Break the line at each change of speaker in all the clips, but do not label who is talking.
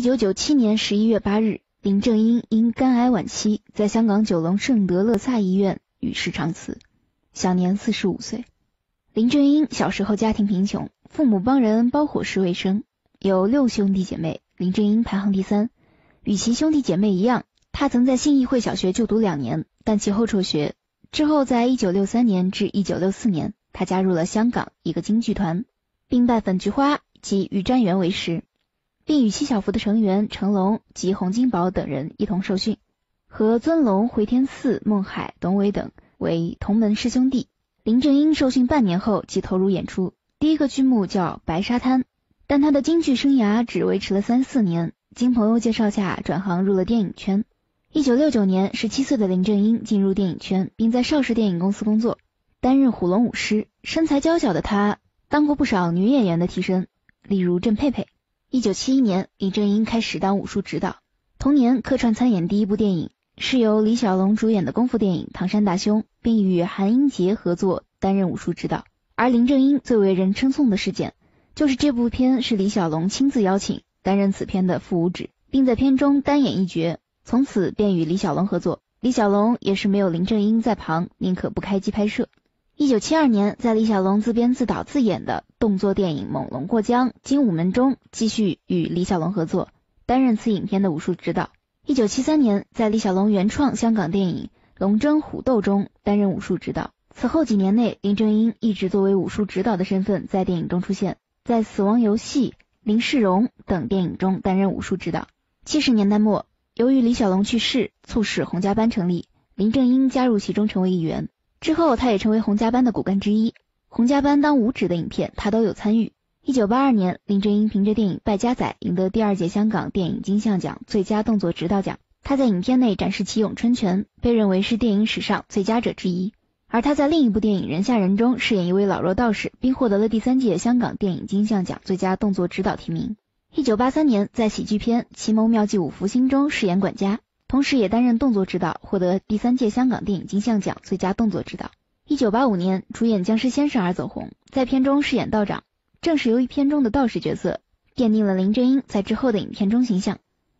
一九九七年十一月八日，林正英因肝癌晚期，在香港九龙圣德勒萨医院与世长辞，享年四十五岁。林正英小时候家庭贫穷，父母帮人包伙食为生，有六兄弟姐妹，林正英排行第三。与其兄弟姐妹一样，他曾在信义会小学就读两年，但其后辍学。之后，在一九六三年至一九六四年，他加入了香港一个京剧团，并拜粉菊花及于占元为师。并与七小福的成员成龙及洪金宝等人一同受训，和尊龙、回天、寺、孟海、董伟等为同门师兄弟。林正英受训半年后即投入演出，第一个剧目叫《白沙滩》，但他的京剧生涯只维持了三四年。经朋友介绍下转行入了电影圈。一九六九年，十七岁的林正英进入电影圈，并在邵氏电影公司工作，担任虎龙舞狮。身材娇小的他，当过不少女演员的替身，例如郑佩佩。一九七一年，林正英开始当武术指导。同年，客串参演第一部电影，是由李小龙主演的功夫电影《唐山大兄》，并与韩英杰合作担任武术指导。而林正英最为人称颂的事件，就是这部片是李小龙亲自邀请担任此片的副武指，并在片中单演一绝，从此便与李小龙合作。李小龙也是没有林正英在旁，宁可不开机拍摄。一九七二年，在李小龙自编自导自演的动作电影《猛龙过江》《精武门》中，继续与李小龙合作，担任此影片的武术指导。一九七三年，在李小龙原创香港电影《龙争虎斗》中担任武术指导。此后几年内，林正英一直作为武术指导的身份在电影中出现，在《死亡游戏》《林世荣》等电影中担任武术指导。七十年代末，由于李小龙去世，促使洪家班成立，林正英加入其中成为一员。之后，他也成为洪家班的骨干之一。洪家班当五指的影片，他都有参与。一九八二年，林正英凭着电影《败家仔》赢得第二届香港电影金像奖最佳动作指导奖，他在影片内展示其咏春拳，被认为是电影史上最佳者之一。而他在另一部电影《人下人》中饰演一位老弱道士，并获得了第三届香港电影金像奖最佳动作指导提名。一九八三年，在喜剧片《奇谋妙计五福星》中饰演管家。同时，也担任动作指导，获得第三届香港电影金像奖最佳动作指导。一九八五年主演《僵尸先生》而走红，在片中饰演道长。正是由于片中的道士角色，奠定了林正英在之后的影片中形象。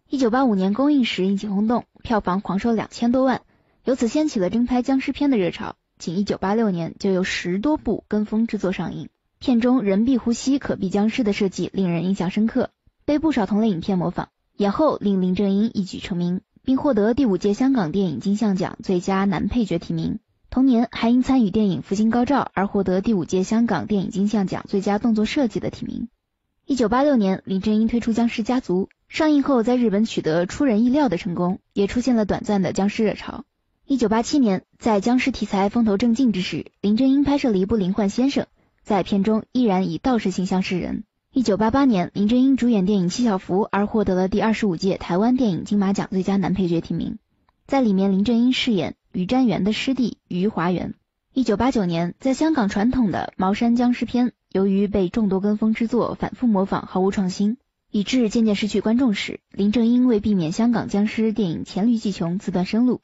一九八五年公映时引起轰动，票房狂收两千多万，由此掀起了争拍僵尸片的热潮。仅一九八六年就有十多部跟风制作上映。片中人必呼吸，可避僵尸的设计令人印象深刻，被不少同类影片模仿。也后令林正英一举成名。并获得第五届香港电影金像奖最佳男配角提名。同年，还因参与电影《福星高照》而获得第五届香港电影金像奖最佳动作设计的提名。一九八六年，林正英推出《僵尸家族》，上映后在日本取得出人意料的成功，也出现了短暂的僵尸热潮。一九八七年，在僵尸题材风头正劲之时，林正英拍摄了一部《灵幻先生》，在片中依然以道士形象示人。一九八八年，林正英主演电影《七小福》，而获得了第二十五届台湾电影金马奖最佳男配角提名。在里面，林正英饰演于占元的师弟于华元。一九八九年，在香港传统的茅山僵尸片，由于被众多跟风之作反复模仿，毫无创新，以致渐渐失去观众时，林正英为避免香港僵尸电影黔驴技穷，自断生路。